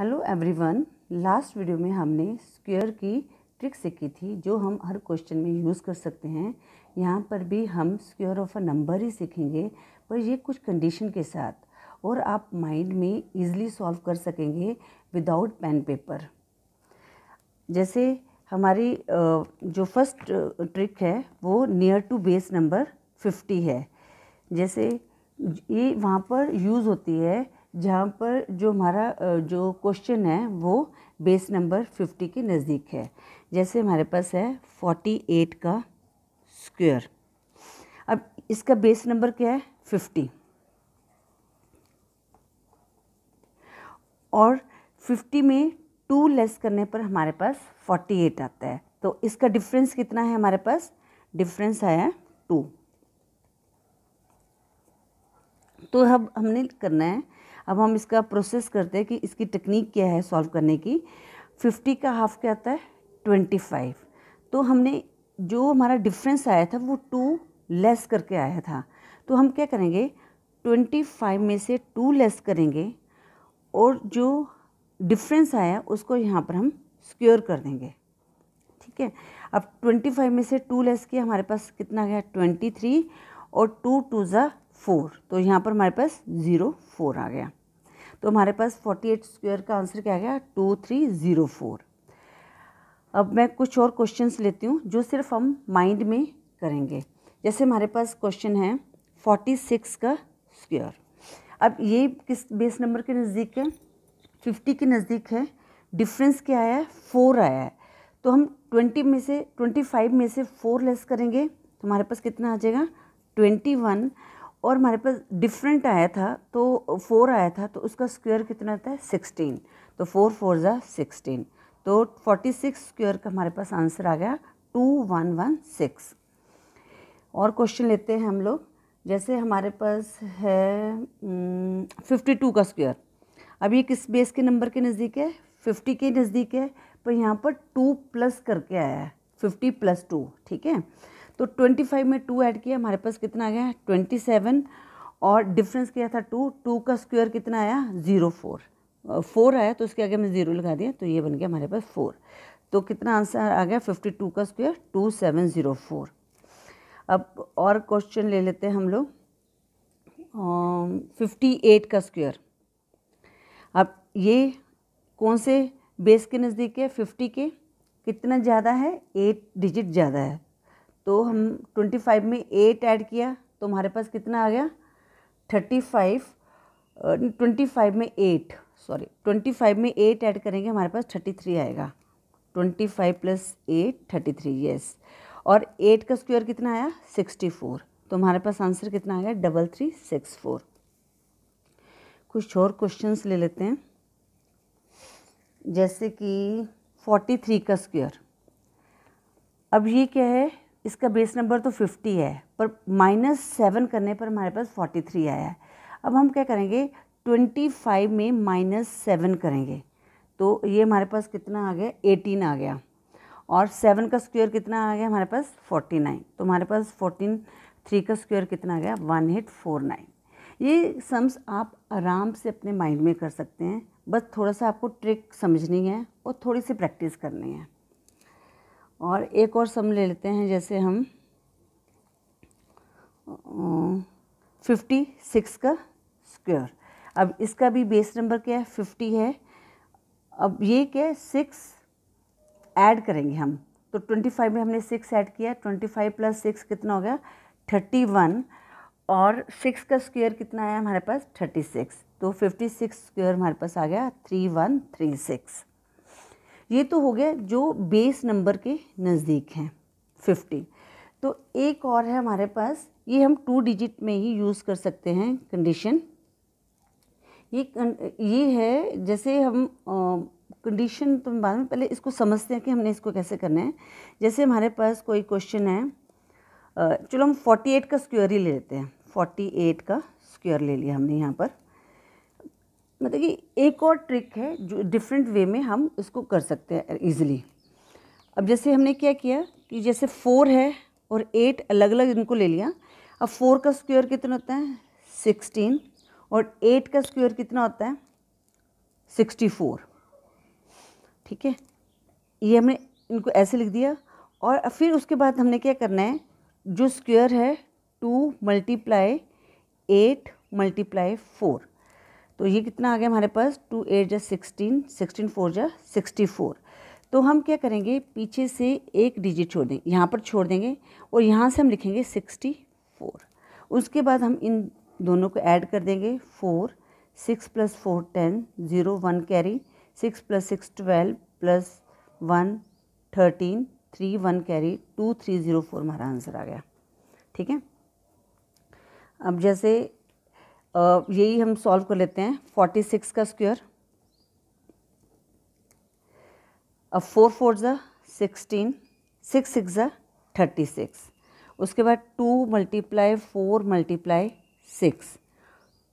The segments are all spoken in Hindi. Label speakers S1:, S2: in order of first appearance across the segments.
S1: हेलो एवरीवन लास्ट वीडियो में हमने स्क्वायर की ट्रिक सीखी थी जो हम हर क्वेश्चन में यूज़ कर सकते हैं यहाँ पर भी हम स्क्वायर ऑफ अ नंबर ही सीखेंगे पर ये कुछ कंडीशन के साथ और आप माइंड में इजीली सॉल्व कर सकेंगे विदाउट पेन पेपर जैसे हमारी जो फर्स्ट ट्रिक है वो near to base number fifty है जैसे ये वहाँ पर यूज़ होती है जहाँ पर जो हमारा जो क्वेश्चन है वो बेस नंबर फिफ्टी के नज़दीक है जैसे हमारे पास है फोर्टी एट का स्क्वायर अब इसका बेस नंबर क्या है फिफ्टी और फिफ्टी में टू लेस करने पर हमारे पास फोर्टी एट आता है तो इसका डिफरेंस कितना है हमारे पास डिफरेंस आया टू तो अब हमने करना है अब हम इसका प्रोसेस करते हैं कि इसकी टेक्निक क्या है सॉल्व करने की फिफ्टी का हाफ क्या आता है ट्वेंटी फाइव तो हमने जो हमारा डिफरेंस आया था वो टू लेस करके आया था तो हम क्या करेंगे ट्वेंटी फाइव में से टू लेस करेंगे और जो डिफरेंस आया उसको यहाँ पर हम स्क्योर कर देंगे ठीक है अब ट्वेंटी फाइव में से टू लेस किया हमारे पास कितना गया ट्वेंटी थ्री और टू टू ज़ा फोर तो यहाँ पर हमारे पास ज़ीरो फोर आ गया तो हमारे पास 48 स्क्वायर का आंसर क्या गया टू थ्री ज़ीरो फोर अब मैं कुछ और क्वेश्चंस लेती हूँ जो सिर्फ हम माइंड में करेंगे जैसे हमारे पास क्वेश्चन है फोर्टी सिक्स का स्क्वायर अब ये किस बेस नंबर के नज़दीक है फिफ्टी के नज़दीक है डिफरेंस क्या आया है फोर आया है तो हम ट्वेंटी में से ट्वेंटी फाइव में से फोर लेस करेंगे तो हमारे पास कितना आ जाएगा ट्वेंटी वन और हमारे पास डिफरेंट आया था तो फोर आया था तो उसका स्क्वायर कितना होता है सिक्सटीन तो फोर फोर ज़ा सिक्सटीन तो फोर्टी सिक्स स्क्वेयर का हमारे पास आंसर आ गया टू वन वन सिक्स और क्वेश्चन लेते हैं हम लोग जैसे हमारे पास है फिफ्टी हम्म, टू का स्क्वेयर अब ये किस बेस के नंबर के नज़दीक है फिफ्टी के नज़दीक है पर यहाँ पर टू प्लस करके आया है फिफ्टी प्लस टू ठीक है तो ट्वेंटी फाइव में टू ऐड किया हमारे पास कितना आ गया ट्वेंटी सेवन और डिफरेंस किया था टू टू का स्क्वायर कितना आया ज़ीरो फोर फोर आया तो उसके आगे हमने ज़ीरो लगा दिया तो ये बन गया हमारे पास फोर तो कितना आंसर आ गया फिफ्टी टू का square two seven zero four अब और क्वेश्चन ले लेते हैं हम लोग फिफ्टी एट का स्क्वायर अब ये कौन से बेस के नज़दीक है फिफ्टी के कितना ज़्यादा है एट डिजिट ज़्यादा है तो हम ट्वेंटी फाइव में एट ऐड किया तो हमारे पास कितना आ गया थर्टी फाइव ट्वेंटी फाइव में एट सॉरी ट्वेंटी फाइव में एट ऐड करेंगे हमारे पास थर्टी थ्री आएगा twenty five plus eight thirty three yes और एट का स्क्वायर कितना आया सिक्सटी फोर तो हमारे पास आंसर कितना आया डबल थ्री सिक्स फोर कुछ और क्वेश्चंस ले लेते हैं जैसे कि फोर्टी थ्री का स्क्वायर अब ये क्या है इसका बेस नंबर तो 50 है पर माइनस सेवन करने पर हमारे पास 43 आया है अब हम क्या करेंगे 25 में माइनस सेवन करेंगे तो ये हमारे पास कितना आ गया 18 आ गया और सेवन का स्क्वायर कितना आ गया हमारे पास 49 तो हमारे पास 14 थ्री का स्क्वायर कितना आ गया वन एट फोर नाइन ये सम्स आप आराम से अपने माइंड में कर सकते हैं बस थोड़ा सा आपको ट्रिक समझनी है और थोड़ी सी प्रैक्टिस करनी है और एक और सम ले लेते हैं जैसे हम फिफ्टी अं, सिक्स का स्क्वायर अब इसका भी बेस नंबर क्या है फिफ्टी है अब ये क्या है सिक्स ऐड करेंगे हम तो ट्वेंटी फाइव में हमने सिक्स ऐड किया ट्वेंटी फाइव प्लस सिक्स कितना हो गया थर्टी वन और सिक्स का स्क्वायर कितना आया हमारे पास थर्टी सिक्स तो फिफ्टी सिक्स स्क्वायर हमारे पास आ गया थ्री वन थ्री सिक्स ये तो हो गया जो बेस नंबर के नज़दीक हैं फिफ्टी तो एक और है हमारे पास ये हम टू डिजिट में ही यूज़ कर सकते हैं कंडीशन ये ये है जैसे हम कंडीशन तो बाद में पहले इसको समझते हैं कि हमने इसको कैसे करना है जैसे हमारे पास कोई क्वेश्चन है चलो हम 48 का स्क्वायर ही ले लेते हैं 48 का स्क्वायर ले लिया हमने यहाँ पर मतलब कि एक और ट्रिक है जो डिफरेंट वे में हम इसको कर सकते हैं ईज़िली अब जैसे हमने क्या किया कि जैसे फोर है और एट अलग अलग इनको ले लिया अब फोर का स्क्वायर कितना होता है सिक्सटीन और एट का स्क्वायर कितना होता है सिक्सटी फोर ठीक है ये हमने इनको ऐसे लिख दिया और फिर उसके बाद हमने क्या करना है जो स्क्वायर है two multiply eight multiply four तो ये कितना आ गया हमारे पास टू एट जा सिक्सटीन सिक्सटीन फोर जै सिक्सटी फोर तो हम क्या करेंगे पीछे से एक डिजिट छोड़ देंगे यहाँ पर छोड़ देंगे और यहाँ से हम लिखेंगे सिक्सटी फोर उसके बाद हम इन दोनों को ऐड कर देंगे four six plus four ten zero one carry six plus six twelve plus one thirteen three one carry two three zero four हमारा आंसर आ गया ठीक है अब जैसे यही हम सॉल्व कर लेते हैं फोर्टी सिक्स का स्क्वायर अब फोर फोर ज़ा सिक्सटीन सिक्स सिक्स ज़ा थर्टी सिक्स उसके बाद two multiply four multiply six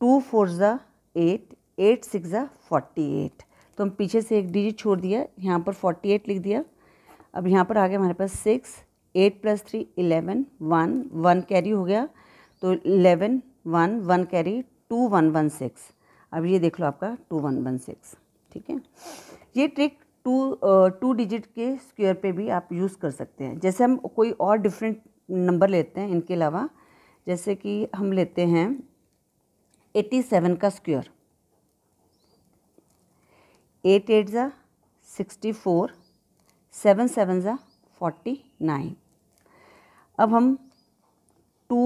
S1: two four ज़ा एट एट सिक्स ज़ा फोर्टी एट तो हम पीछे से एक डिजिट छोड़ दिया यहाँ पर फोर्टी एट लिख दिया अब यहाँ पर आ गया हमारे पास six eight plus three eleven one one carry हो गया तो eleven one one carry two one one six अब ये देख लो आपका टू वन वन सिक्स ठीक है ये ट्रिक टू टू डिजिट के स्क्वायर पे भी आप यूज़ कर सकते हैं जैसे हम कोई और डिफरेंट नंबर लेते हैं इनके अलावा जैसे कि हम लेते हैं एट्टी सेवन का स्क्वायर एट एट ज़ा सिक्सटी फोर सेवन सेवन ज़ा फोर्टी नाइन अब हम two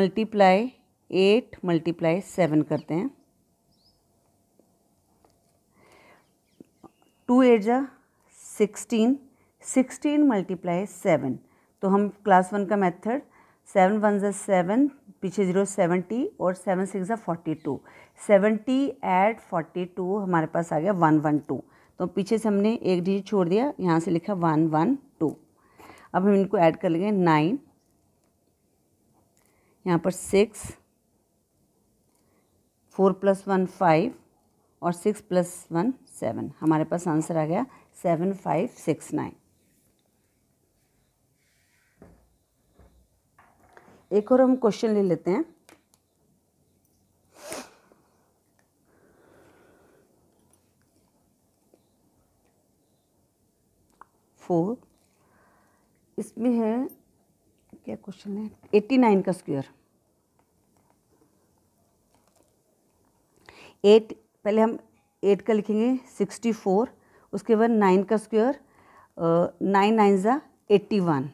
S1: multiply eight multiply seven करते हैं टू एट जा सिक्सटीन सिक्सटीन मल्टीप्लाई सेवन तो हम क्लास वन का मेथड सेवन वन ज़ा सेवन पीछे जीरो सेवेंटी और सेवन सिक्स ज़ा forty two seventy eight forty two हमारे पास आ गया वन वन टू तो पीछे से हमने एक डिजिट छोड़ दिया यहाँ से लिखा वन वन टू अब हम इनको ऐड कर लेंगे नाइन यहाँ पर six four plus one five और सिक्स प्लस वन सेवन हमारे पास आंसर आ गया सेवन फाइव सिक्स नाइन एक और हम क्वेश्चन ले लेते हैं फोर इसमें है क्या क्वेश्चन है एट्टी नाइन का स्क्वायर एट पहले हम एट का लिखेंगे सिक्सटी फोर उसके बाद नाइन का स्क्वायर नाइन नाइन ज़ा एट्टी वन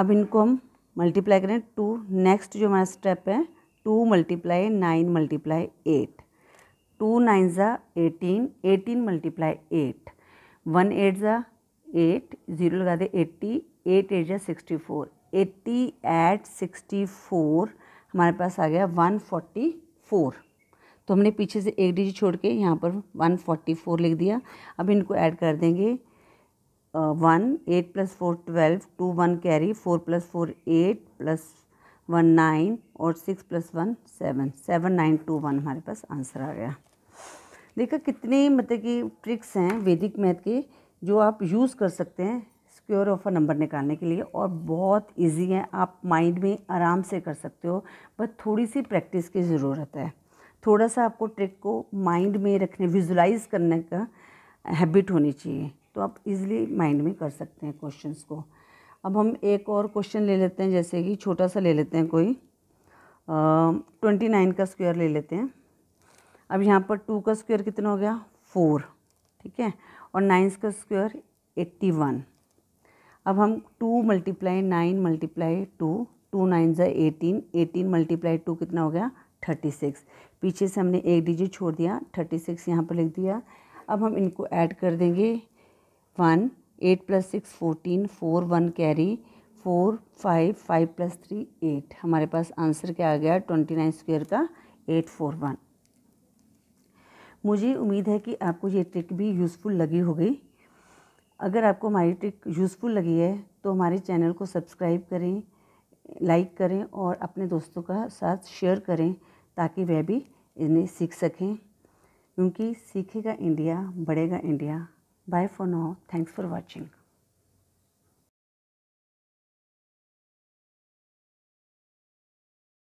S1: अब इनको हम मल्टीप्लाई करें टू नेक्स्ट जो हमारा स्टेप है two multiply nine multiply eight two nine ज़ा eighteen eighteen multiply eight one eight ज़ा एट ज़ीरो लगा दे एट्टी एट एट ज़ा sixty four eighty eight sixty four हमारे पास आ गया वन फोर्टी फोर तो हमने पीछे से एक डिजिट छोड़ के यहाँ पर वन फोर्टी फोर लिख दिया अब इनको ऐड कर देंगे one eight plus four twelve two one carry four plus four eight plus one nine और six plus one seven seven nine two one हमारे पास आंसर आ गया देखा कितने मतलब कि ट्रिक्स हैं वैदिक मैथ के जो आप यूज़ कर सकते हैं स्क्योर ऑफ अ नंबर निकालने के लिए और बहुत इजी है आप माइंड में आराम से कर सकते हो बस थोड़ी सी प्रैक्टिस की ज़रूरत है थोड़ा सा आपको ट्रिक को माइंड में रखने विजुलाइज करने का हैबिट होनी चाहिए तो आप इजीली माइंड में कर सकते हैं क्वेश्चंस को अब हम एक और क्वेश्चन ले लेते हैं जैसे कि छोटा सा ले लेते हैं कोई ट्वेंटी नाइन का स्क्वायर ले लेते हैं अब यहाँ पर टू का स्क्वायर कितना हो गया फोर ठीक है और नाइन्स का स्क्वायर एट्टी वन अब हम two multiply nine multiply two two nine ज़ा एटीन एटीन मल्टीप्लाई टू कितना हो गया थर्टी सिक्स पीछे से हमने एक डिजिट छोड़ दिया थर्टी सिक्स यहाँ पर लिख दिया अब हम इनको ऐड कर देंगे one eight plus six fourteen four one carry four five five plus three eight हमारे पास आंसर क्या आ गया ट्वेंटी नाइन स्क्वेयर का एट फोर वन मुझे उम्मीद है कि आपको ये ट्रिक भी यूज़फुल लगी होगी अगर आपको हमारी ट्रिक यूज़फुल लगी है तो हमारे चैनल को सब्सक्राइब करें लाइक करें और अपने दोस्तों का साथ शेयर करें ताकि वह भी इन्हें सीख सकें क्योंकि सीखेगा इंडिया बढ़ेगा India bye for now thanks for watching